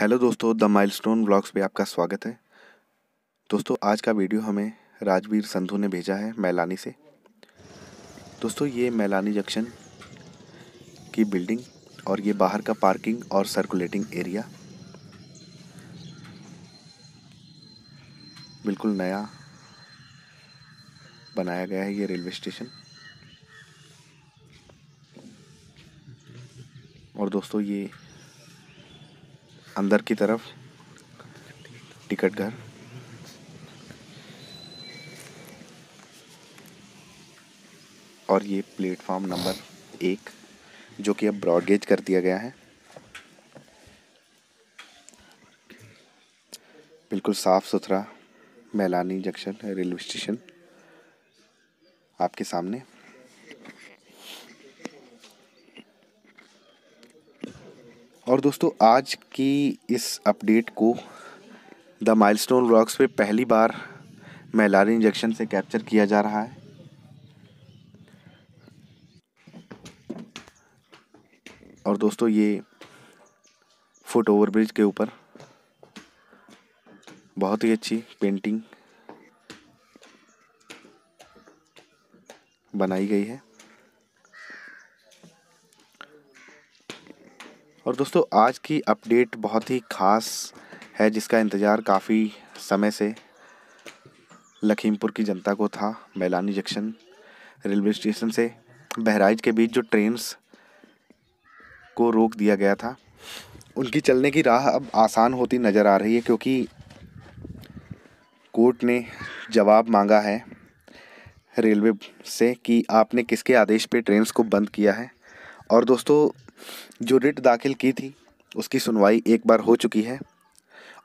hello दोस्तों the milestone blogs पे आपका स्वागत है दोस्तों आज का वीडियो हमें राजवीर संधू ने भेजा है मैलानी से दोस्तों ये मैलानी जंक्शन की बिल्डिंग और ये बाहर का पार्किंग और सर्कुलेटिंग एरिया बिल्कुल नया बनाया गया है ये रेलवे स्टेशन और दोस्तों ये अंदर की तरफ टिकट घर और ये प्लेटफॉर्म नंबर एक जो कि अब ब्रॉडगेज कर दिया गया है बिल्कुल साफ़ सुथरा मैलानी जंक्शन रेलवे स्टेशन आपके सामने और दोस्तों आज की इस अपडेट को द माइलस्टोन रॉक्स पे पहली बार मैलारी इंजेक्शन से कैप्चर किया जा रहा है और दोस्तों ये फुट ओवर ब्रिज के ऊपर बहुत ही अच्छी पेंटिंग बनाई गई है और दोस्तों आज की अपडेट बहुत ही ख़ास है जिसका इंतज़ार काफ़ी समय से लखीमपुर की जनता को था मैलानी जंक्शन रेलवे स्टेशन से बहराइच के बीच जो ट्रेन्स को रोक दिया गया था उनकी चलने की राह अब आसान होती नज़र आ रही है क्योंकि कोर्ट ने जवाब मांगा है रेलवे से कि आपने किसके आदेश पे ट्रेन्स को बंद किया है और दोस्तों जो रिट दाखिल की थी उसकी सुनवाई एक बार हो चुकी है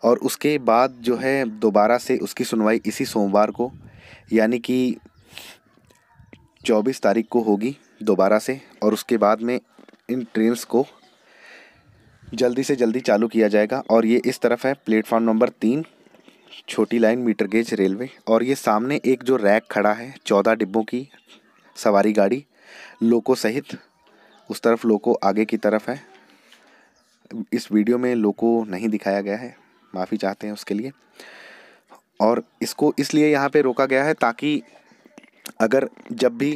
और उसके बाद जो है दोबारा से उसकी सुनवाई इसी सोमवार को यानी कि चौबीस तारीख को होगी दोबारा से और उसके बाद में इन ट्रेन्स को जल्दी से जल्दी चालू किया जाएगा और ये इस तरफ है प्लेटफॉर्म नंबर तीन छोटी लाइन मीटर गेज रेलवे और ये सामने एक जो रैक खड़ा है चौदह डिब्बों की सवारी गाड़ी लोको सहित उस तरफ लोको आगे की तरफ है इस वीडियो में लोको नहीं दिखाया गया है माफ़ी चाहते हैं उसके लिए और इसको इसलिए यहाँ पे रोका गया है ताकि अगर जब भी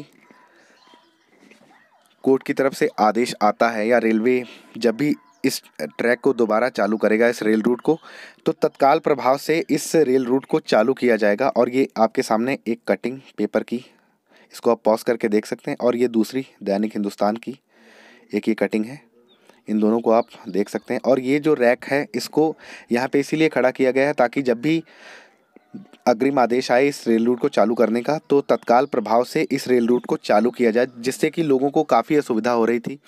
कोर्ट की तरफ से आदेश आता है या रेलवे जब भी इस ट्रैक को दोबारा चालू करेगा इस रेल रूट को तो तत्काल प्रभाव से इस रेल रूट को चालू किया जाएगा और ये आपके सामने एक कटिंग पेपर की इसको आप पॉज करके देख सकते हैं और ये दूसरी दैनिक हिंदुस्तान की एक ये कटिंग है इन दोनों को आप देख सकते हैं और ये जो रैक है इसको यहाँ पे इसीलिए खड़ा किया गया है ताकि जब भी अग्रिम आदेश आए इस रेल रूट को चालू करने का तो तत्काल प्रभाव से इस रेल रूट को चालू किया जाए जिससे कि लोगों को काफ़ी असुविधा हो रही थी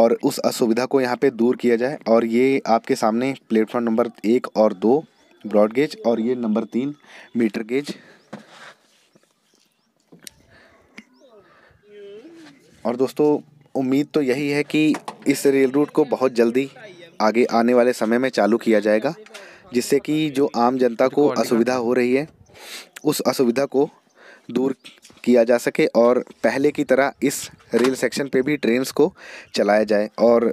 और उस असुविधा को यहाँ पे दूर किया जाए और ये आपके सामने प्लेटफॉर्म नंबर एक और दो ब्रॉड गेज और ये नंबर तीन मीटर गेज और दोस्तों उम्मीद तो यही है कि इस रेल रूट को बहुत जल्दी आगे आने वाले समय में चालू किया जाएगा जिससे कि जो आम जनता को असुविधा हो रही है उस असुविधा को दूर किया जा सके और पहले की तरह इस रेल सेक्शन पे भी ट्रेन्स को चलाया जाए और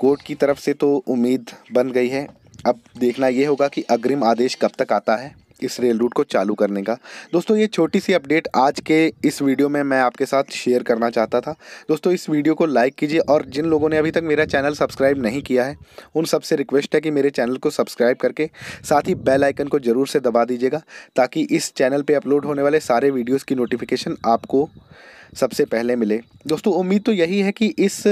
कोर्ट की तरफ से तो उम्मीद बन गई है अब देखना ये होगा कि अग्रिम आदेश कब तक आता है इस रेल रूट को चालू करने का दोस्तों ये छोटी सी अपडेट आज के इस वीडियो में मैं आपके साथ शेयर करना चाहता था दोस्तों इस वीडियो को लाइक कीजिए और जिन लोगों ने अभी तक मेरा चैनल सब्सक्राइब नहीं किया है उन सबसे रिक्वेस्ट है कि मेरे चैनल को सब्सक्राइब करके साथ ही बेल आइकन को ज़रूर से दबा दीजिएगा ताकि इस चैनल पर अपलोड होने वाले सारे वीडियोज़ की नोटिफिकेशन आपको सबसे पहले मिले दोस्तों उम्मीद तो यही है कि इस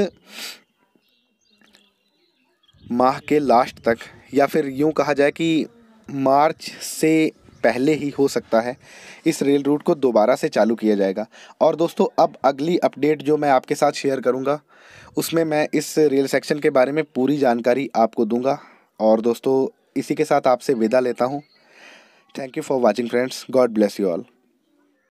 माह के लास्ट तक या फिर यूँ कहा जाए कि मार्च से पहले ही हो सकता है इस रेल रूट को दोबारा से चालू किया जाएगा और दोस्तों अब अगली अपडेट जो मैं आपके साथ शेयर करूँगा उसमें मैं इस रेल सेक्शन के बारे में पूरी जानकारी आपको दूँगा और दोस्तों इसी के साथ आपसे विदा लेता हूँ thank you for watching friends God bless you all